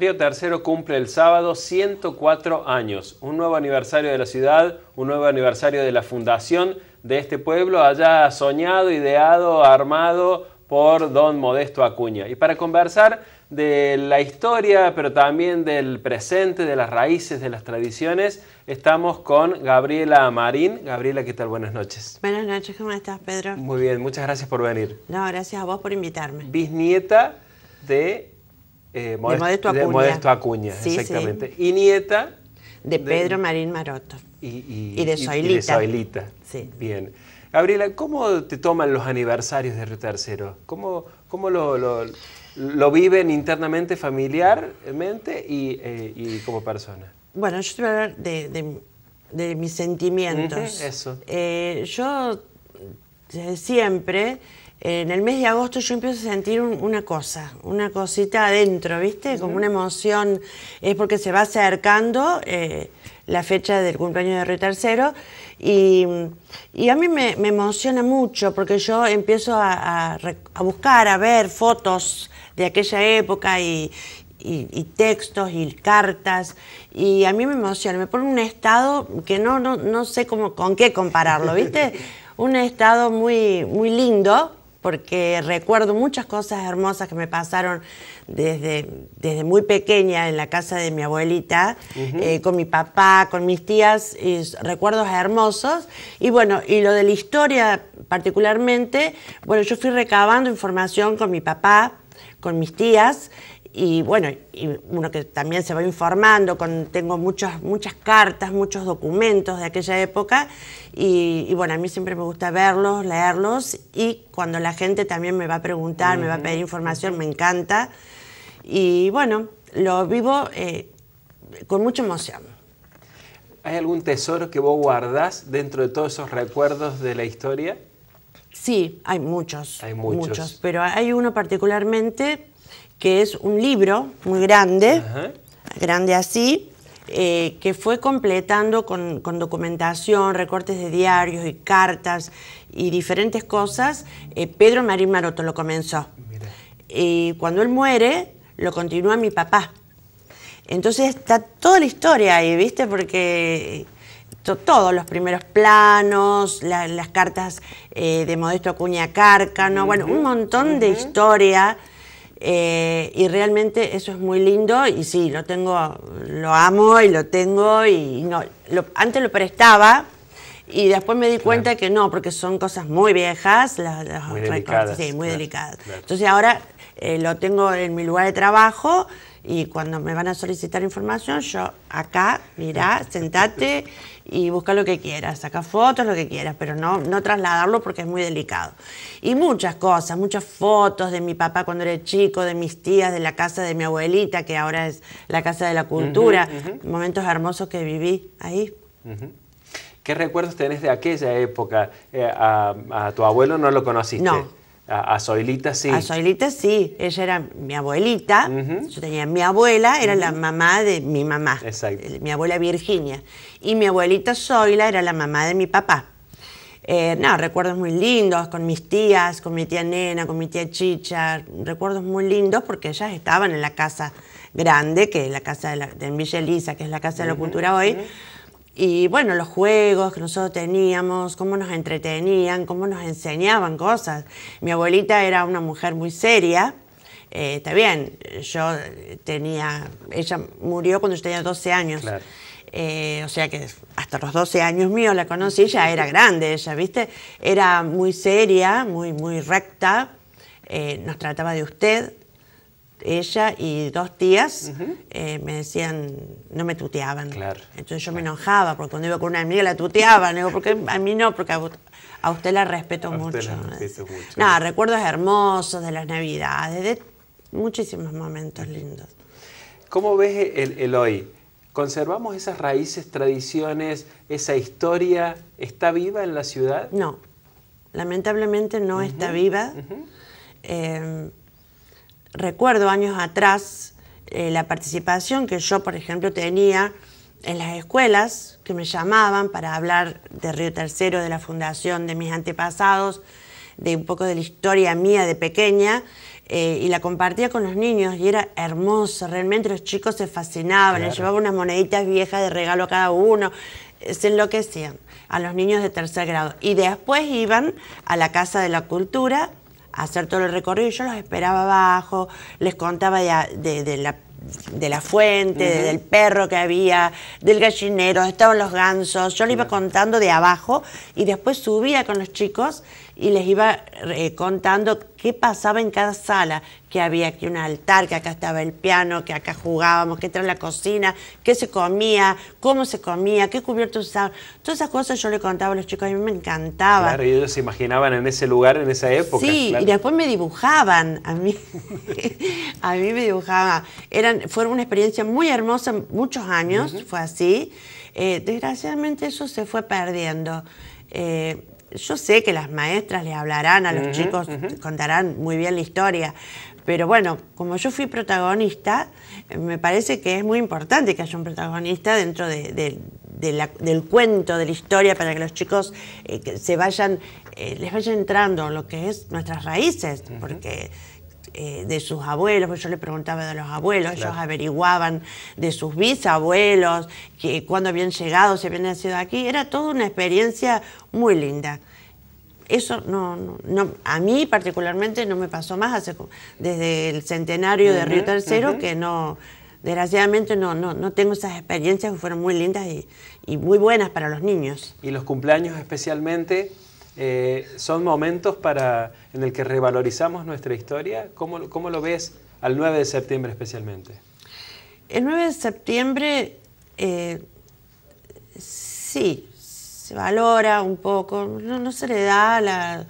Pío Tercero cumple el sábado 104 años, un nuevo aniversario de la ciudad, un nuevo aniversario de la fundación de este pueblo, allá soñado, ideado, armado por don Modesto Acuña. Y para conversar de la historia, pero también del presente, de las raíces, de las tradiciones, estamos con Gabriela Marín. Gabriela, ¿qué tal? Buenas noches. Buenas noches, ¿cómo estás, Pedro? Muy bien, muchas gracias por venir. No, gracias a vos por invitarme. Bisnieta de eh, Modesto, de Modesto Acuña. Acuña, exactamente. Y nieta. De Pedro Marín Maroto. Y, de Soilita. Sí. Bien. Gabriela, ¿cómo te toman los aniversarios de Río Tercero? ¿Cómo, cómo lo, viven internamente, familiarmente y, eh, y, como persona? Bueno, yo te voy a hablar de, mis sentimientos. eso. Eh, yo eh, siempre en el mes de agosto yo empiezo a sentir una cosa, una cosita adentro, ¿viste? Como una emoción, es porque se va acercando eh, la fecha del cumpleaños de Rui III y, a mí me, emociona mucho porque yo empiezo a, buscar, a ver fotos de aquella época y, textos y cartas y a mí me emociona, me pone un estado que no, sé cómo, con qué compararlo, ¿viste? un estado muy, muy lindo porque recuerdo muchas cosas hermosas que me pasaron desde, desde muy pequeña en la casa de mi abuelita, eh, con mi papá, con mis tías, recuerdos hermosos. Y bueno, y lo de la historia particularmente, bueno, yo fui recabando información con mi papá, con mis tías, y bueno, uno que también se va informando, con, tengo muchas, muchas cartas, muchos documentos de aquella época, y, bueno, a mí siempre me gusta verlos, leerlos, y cuando la gente también me va a preguntar, me va a pedir información, me encanta, y bueno, lo vivo eh, con mucha emoción. ¿Hay algún tesoro que vos guardás dentro de todos esos recuerdos de la historia? Sí, hay muchos. Hay muchos pero hay uno particularmente que es un libro muy grande, grande así, eh, que fue completando con, documentación, recortes de diarios y cartas y diferentes cosas. Eh, Pedro Marín Maroto lo comenzó. Y cuando él muere, lo continúa mi papá. Entonces está toda la historia ahí, ¿viste? Porque eh, todos los primeros planos, las cartas de Modesto Acuña Cárcano, bueno, un montón de historia eh, y realmente eso es muy lindo y sí, lo tengo, lo amo y lo tengo y no, antes lo prestaba y después me di cuenta que no, porque son cosas muy viejas, las, muy delicadas. Sí, muy delicadas. Entonces ahora eh, lo tengo en mi lugar de trabajo y cuando me van a solicitar información, yo acá, mirá, sentate y busca lo que quieras, saca fotos, lo que quieras, pero no, no trasladarlo porque es muy delicado. Y muchas cosas, muchas fotos de mi papá cuando era chico, de mis tías, de la casa de mi abuelita, que ahora es la casa de la cultura, momentos hermosos que viví ahí. ¿Qué recuerdos tenés de aquella época? Eh, a, a, tu abuelo no lo conociste. No. A, sí. A Zoilita sí. Ella era mi abuelita. Yo tenía mi abuela, era la mamá de mi mamá. Eh, mi abuela Virginia. Y mi abuelita Zoila era la mamá de mi papá. Eh, no, recuerdos muy lindos con mis tías, con mi tía Nena, con mi tía Chicha. Recuerdos muy lindos porque ellas estaban en la casa grande, que es la casa de, la, Villa Elisa, que es la casa de la cultura hoy y bueno, los juegos que nosotros teníamos, cómo nos entretenían, cómo nos enseñaban cosas. Mi abuelita era una mujer muy seria. Eh, está bien, yo tenía, ella murió cuando yo tenía 12 años. Eh, o sea que hasta los 12 años míos la conocí, ya era grande ella, ¿viste? Era muy seria, muy, muy recta, eh, nos trataba de usted, ella y dos tías eh, me decían, no me tuteaban. Entonces yo me enojaba, porque cuando iba con una amiga la tuteaban. Digo, porque a mí no, porque a, usted la respeto mucho. Nada, no, recuerdos hermosos de las Navidades, de muchísimos momentos lindos. ¿Cómo ves el, hoy? ¿Conservamos esas raíces, tradiciones, esa historia? ¿Está viva en la ciudad? No, lamentablemente no está viva. Em, recuerdo años atrás eh, la participación que yo, por ejemplo, tenía en las escuelas que me llamaban para hablar de Río Tercero, de la fundación, de mis antepasados, de un poco de la historia mía de pequeña. Eh, y la compartía con los niños y era hermoso, realmente los chicos se fascinaban, les llevaba unas moneditas viejas de regalo a cada uno, eh, se enloquecían a los niños de tercer grado. Y después iban a la Casa de la Cultura hacer todo el recorrido. Yo los esperaba abajo, les contaba de, de, la de la fuente, del perro que había, del gallinero, estaban los gansos. Yo les iba contando de abajo y después subía con los chicos y les iba eh, contando qué pasaba en cada sala, que había aquí un altar, que acá estaba el piano, que acá jugábamos, que era la cocina, qué se comía, cómo se comía, qué cubierto usaban. Todas esas cosas yo le contaba a los chicos, a mí me encantaba. Claro, y ellos se imaginaban en ese lugar, en esa época. Sí, y después me dibujaban, a mí, a mí me dibujaban. Eran, fue una experiencia muy hermosa, muchos años fue así. Eh, desgraciadamente eso se fue perdiendo. Eh, yo sé que las maestras le hablarán a los chicos, contarán muy bien la historia, pero bueno, como yo fui protagonista, eh, me parece que es muy importante que haya un protagonista dentro del cuento, de la historia, para que los chicos eh, se vayan, eh, les vaya entrando lo que es nuestras raíces, porque eh, de sus abuelos, pues yo le preguntaba de los abuelos, ellos averiguaban de sus bisabuelos, que cuando habían llegado, se habían nacido aquí, era toda una experiencia muy linda. Eso no, a mí particularmente no me pasó más desde el centenario de Río Tercero que no, desgraciadamente no, no, tengo esas experiencias que fueron muy lindas y, muy buenas para los niños. Y los cumpleaños especialmente eh, son momentos para, en el que revalorizamos nuestra historia. ¿Cómo, lo ves al 9 de septiembre especialmente? El 9 de septiembre, eh, sí, se valora un poco, no, se le da la,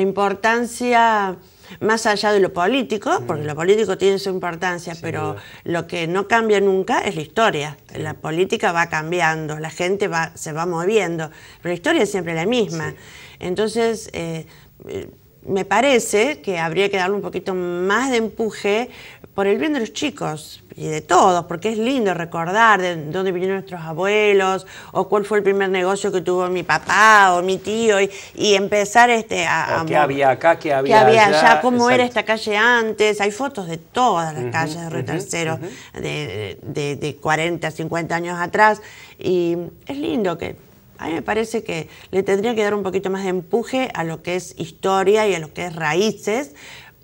importancia más allá de lo político, porque lo político tiene su importancia, pero lo que no cambia nunca es la historia. La política va cambiando, la gente va, se va moviendo, pero la historia es siempre la misma. Entonces, eh, eh, me parece que habría que darle un poquito más de empuje por el bien de los chicos y de todos, porque es lindo recordar de dónde vinieron nuestros abuelos o cuál fue el primer negocio que tuvo mi papá o mi tío y, empezar este a, qué había acá, qué había, había allá, cómo era esta calle antes, hay fotos de todas las calles de Río Tercero de, de 40, 50 años atrás y es lindo que a mí me parece que le tendría que dar un poquito más de empuje a lo que es historia y a lo que es raíces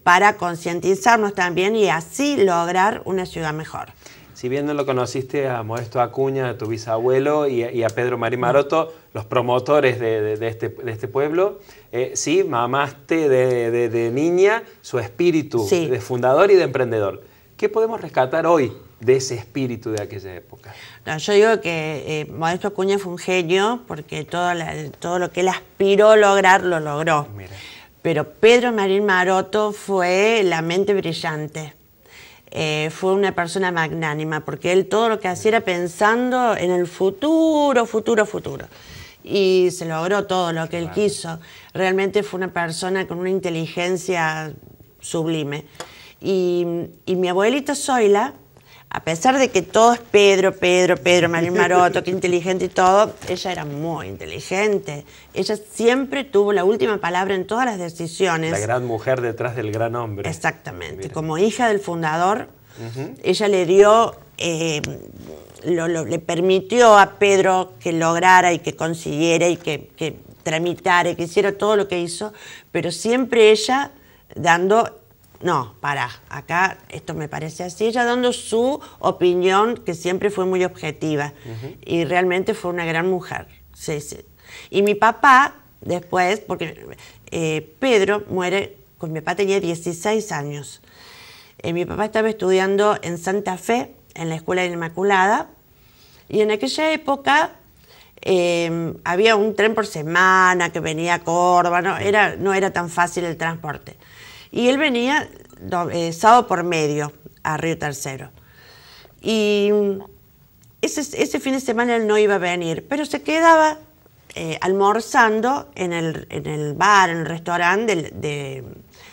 para concientizarnos también y así lograr una ciudad mejor. Si bien no lo conociste a Modesto Acuña, a tu bisabuelo, y, a Pedro Maroto, los promotores de, este, este, pueblo, eh, sí, mamaste de, niña su espíritu de fundador y de emprendedor. ¿Qué podemos rescatar hoy de ese espíritu de aquella época? yo digo que Maestro eh, Modesto fue un genio porque todo, todo lo que él aspiró lograr lo logró. Pero Pedro Marín Maroto fue la mente brillante. Eh, fue una persona magnánima porque él todo lo que hacía era pensando en el futuro, futuro, futuro. Y se logró todo lo que él quiso. Realmente fue una persona con una inteligencia sublime. Y, y mi abuelito Zoila, a pesar de que todo es Pedro, Pedro, Pedro, Marín Maroto, que inteligente y todo, ella era muy inteligente. Ella siempre tuvo la última palabra en todas las decisiones. La gran mujer detrás del gran hombre. Exactamente. Como hija del fundador, ella le dio, eh, le permitió a Pedro que lograra y que consiguiera y que tramitara y que hiciera todo lo que hizo, pero siempre ella dando no, para, acá esto me parece así, ella dando su opinión que siempre fue muy objetiva y realmente fue una gran mujer. Sí, sí. Y mi papá, después, porque eh, Pedro muere, con pues mi papá tenía 16 años. Eh, mi papá estaba estudiando en Santa Fe, en la Escuela de Inmaculada, y en aquella época em, había un tren por semana que venía a Córdoba, era, no era tan fácil el transporte. Y él venía eh, sábado por medio a Río Tercero. Y mm, ese, ese, fin de semana él no iba a venir, pero se quedaba eh, almorzando en el, en el, bar, en el restaurante de,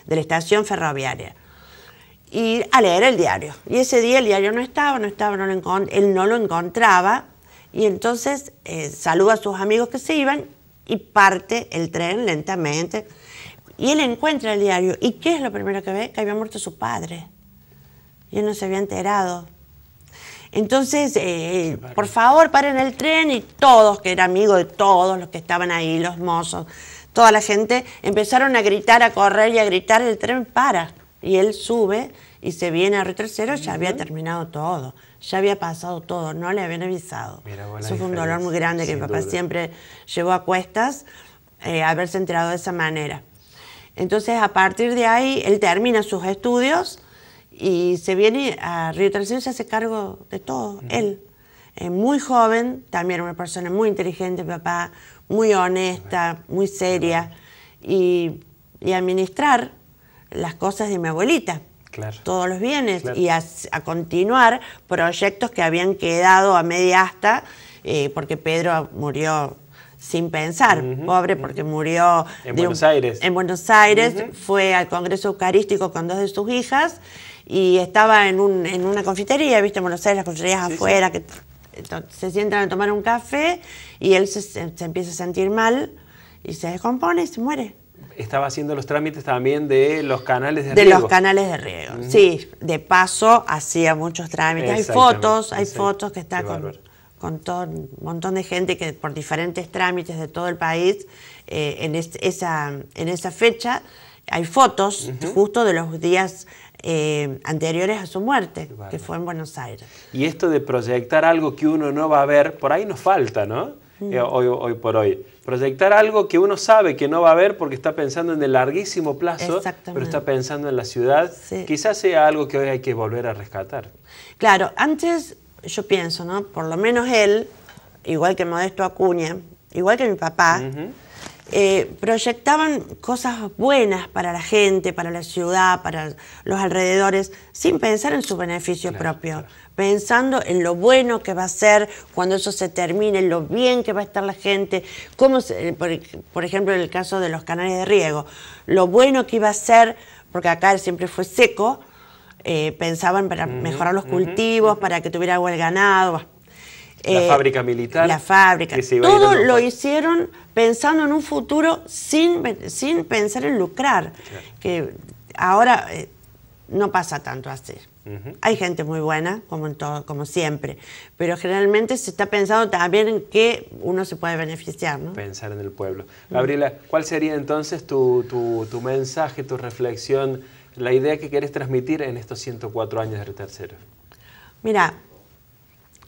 de, la estación ferroviaria y a leer el diario. Y ese día el diario no estaba, no estaba, él no lo encontraba. Y entonces eh, saluda a sus amigos que se iban y parte el tren lentamente. Y él encuentra el diario. ¿Y qué es lo primero que ve? Que había muerto su padre. Y él no se había enterado. Entonces, eh, por favor, paren el tren y todos, que era amigo de todos los que estaban ahí, los mozos, toda la gente, empezaron a gritar, a correr y a gritar, el tren para. Y él sube y se viene a retrocero ya había terminado todo, ya había pasado todo, no le habían avisado. Eso fue un dolor muy grande que mi papá siempre llevó a cuestas, eh, haberse enterado de esa manera. Entonces, a partir de ahí, él termina sus estudios y se viene a Río Tercero y se hace cargo de todo, él. Eh, muy joven, también una persona muy inteligente, papá, muy honesta, muy seria, y, administrar las cosas de mi abuelita, claro. todos los bienes, y a, continuar proyectos que habían quedado a media asta, eh, porque Pedro murió sin pensar, pobre, porque murió en Buenos Aires. En Buenos Aires, fue al Congreso Eucarístico con dos de sus hijas y estaba en, un, en una confitería, viste, en Buenos Aires, las confiterías afuera, que se sientan a tomar un café y él se, empieza a sentir mal y se descompone y se muere estaba haciendo los trámites también de los canales de, riego. De los canales de riego, sí. De paso hacía muchos trámites. Hay fotos, hay fotos que está con con todo un montón de gente que por diferentes trámites de todo el país, eh, este, en, esa, en fecha hay fotos justo de los días eh, anteriores a su muerte, que fue en Buenos Aires. Y esto de proyectar algo que uno no va a ver, por ahí nos falta, ¿no? Mm. Eh, hoy, por hoy. Proyectar algo que uno sabe que no va a ver porque está pensando en el larguísimo plazo, pero está pensando en la ciudad. Quizás sea algo que hoy hay que volver a rescatar. Claro, antes yo pienso, ¿no? Por lo menos él, igual que Modesto Acuña, igual que mi papá, eh, proyectaban cosas buenas para la gente, para la ciudad, para los alrededores, sin pensar en su beneficio propio, pensando en lo bueno que va a ser cuando eso se termine, lo bien que va a estar la gente, cómo eh, por, ejemplo en el caso de los canales de riego, lo bueno que iba a ser, porque acá siempre fue seco, eh, pensaban para mejorar los cultivos, para que tuviera agua el ganado. La eh, fábrica militar. La fábrica. Todo lo hicieron pensando en un futuro sin, pensar en lucrar, que ahora eh, no pasa tanto así. Hay gente muy buena, como, en todo, como siempre, pero generalmente se está pensando también en que uno se puede beneficiar. ¿no? Pensar en el pueblo. Gabriela, ¿cuál sería entonces tu, tu, tu mensaje, tu reflexión? la idea que querés transmitir en estos 104 años de Río tercero? Mira,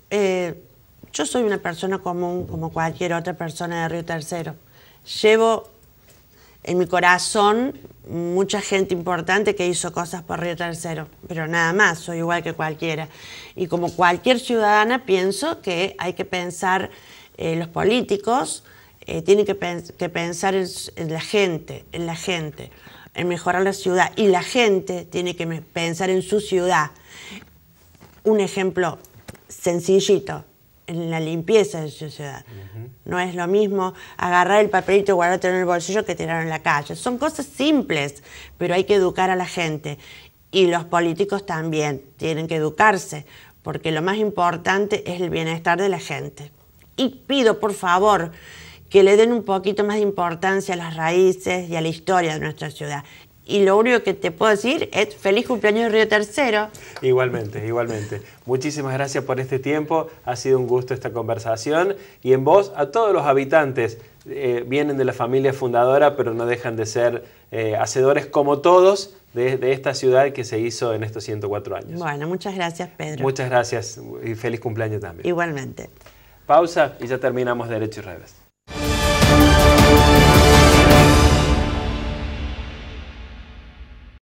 eh, yo soy una persona común como cualquier otra persona de Río Tercero. Llevo en mi corazón mucha gente importante que hizo cosas por Río Tercero, pero nada más, soy igual que cualquiera. Y como cualquier ciudadana pienso que hay que pensar, eh, los políticos eh, tienen que, pensar en la gente, en la gente en mejorar la ciudad y la gente tiene que pensar en su ciudad. Un ejemplo sencillito, en la limpieza de su ciudad. No es lo mismo agarrar el papelito y guardarlo en el bolsillo que tirarlo en la calle. Son cosas simples, pero hay que educar a la gente. Y los políticos también tienen que educarse, porque lo más importante es el bienestar de la gente. Y pido, por favor, que le den un poquito más de importancia a las raíces y a la historia de nuestra ciudad. Y lo único que te puedo decir es feliz cumpleaños de Río Tercero. Igualmente, igualmente. Muchísimas gracias por este tiempo. Ha sido un gusto esta conversación. Y en vos, a todos los habitantes, eh, vienen de la familia fundadora, pero no dejan de ser eh, hacedores como todos de, esta ciudad que se hizo en estos 104 años. Bueno, muchas gracias, Pedro. Muchas gracias y feliz cumpleaños también. Igualmente. Pausa y ya terminamos Derecho y revés.